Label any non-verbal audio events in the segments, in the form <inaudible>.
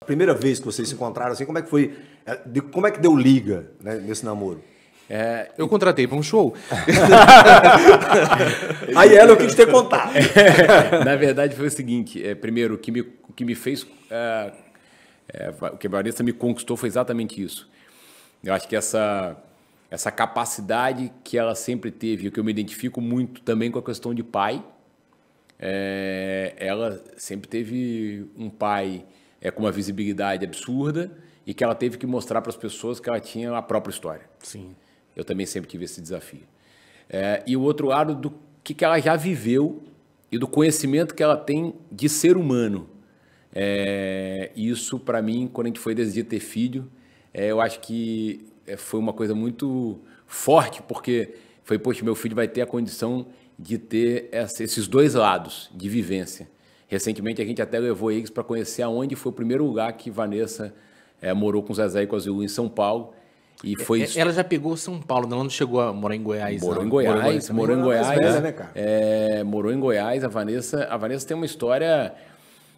A primeira vez que vocês se encontraram, assim, como é que foi? Eh, como é que deu liga né, nesse namoro? É, eu contratei para um show. <laughs> Aí ela, eu quis ter contato. É, <laughs> na verdade, foi o seguinte: é, primeiro, o que me, que me fez. Eh, o que a Vanessa me conquistou foi exatamente isso. Eu acho que essa, essa capacidade que ela sempre teve, que eu me identifico muito também com a questão de pai, é, ela sempre teve um pai é, com uma visibilidade absurda e que ela teve que mostrar para as pessoas que ela tinha a própria história. Sim. Eu também sempre tive esse desafio. É, e o outro lado do que, que ela já viveu e do conhecimento que ela tem de ser humano. É, isso, para mim, quando a gente foi decidir ter filho, é, eu acho que é, foi uma coisa muito forte, porque foi, poxa, meu filho vai ter a condição de ter essa, esses dois lados de vivência. Recentemente a gente até levou eles para conhecer aonde foi o primeiro lugar que Vanessa é, morou com Zezé e com a Zilu em São Paulo. E é, foi isso. É, ela já pegou São Paulo, né? ela não chegou a morar em Goiás. Morou em Goiás, morou em Goiás. Morou em Goiás, é né, eh, morou em Goiás. A Vanessa, a Vanessa tem uma história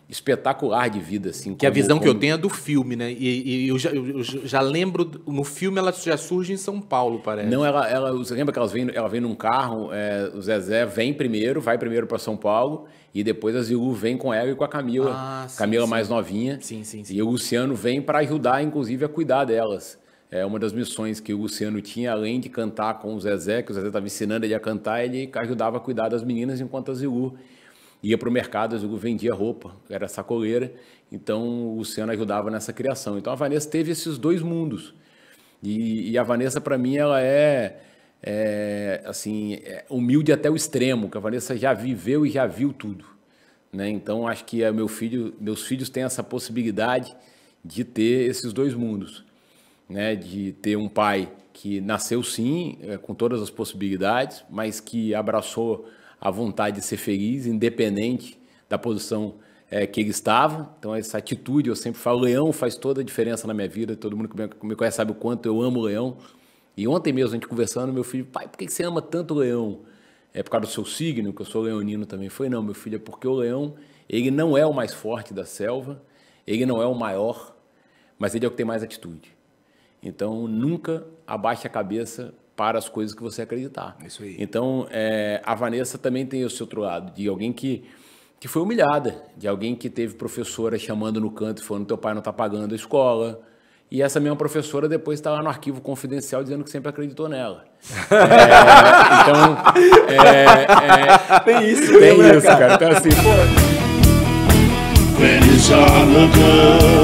espetacular de vida, assim. Que a visão como... que eu tenho é do filme, né? E, e eu, já, eu, já, lembro, no filme ela já surge em São Paulo, parece. Não, ela, ela você lembra que ela vem, ela vem num carro, é, o Zezé vem primeiro, vai primeiro para São Paulo, e depois a Zilu vem com ela e com a Camila, ah, sim, Camila sim. mais novinha. Sim, sim, sim. E o Luciano vem para ajudar, inclusive, a cuidar delas. É uma das missões que o Luciano tinha, além de cantar com o Zezé, que o Zezé estava ensinando ele a cantar, ele ajudava a cuidar das meninas enquanto a Zilu ia para o mercado, eu vendia roupa, era sacoleira, então o Luciano ajudava nessa criação. Então a Vanessa teve esses dois mundos. E, e a Vanessa, para mim, ela é, é assim é humilde até o extremo, que a Vanessa já viveu e já viu tudo. Né? Então acho que é meu filho, meus filhos têm essa possibilidade de ter esses dois mundos, né? de ter um pai que nasceu sim, é, com todas as possibilidades, mas que abraçou a vontade de ser feliz, independente da posição é, que ele estava. Então, essa atitude, eu sempre falo, leão faz toda a diferença na minha vida. Todo mundo que me conhece sabe o quanto eu amo leão. E ontem mesmo, a gente conversando, meu filho, pai, por que você ama tanto leão? É por causa do seu signo, que eu sou leonino também. Foi, não, meu filho, é porque o leão, ele não é o mais forte da selva, ele não é o maior, mas ele é o que tem mais atitude. Então, nunca abaixe a cabeça para as coisas que você acreditar. Isso aí. Então, é, a Vanessa também tem o seu outro lado, de alguém que, que foi humilhada, de alguém que teve professora chamando no canto e falando: teu pai não está pagando a escola. E essa mesma professora depois está lá no arquivo confidencial dizendo que sempre acreditou nela. <laughs> é, então. É, é, tem isso, Tem né, isso, cara? cara. Então, assim. Pô...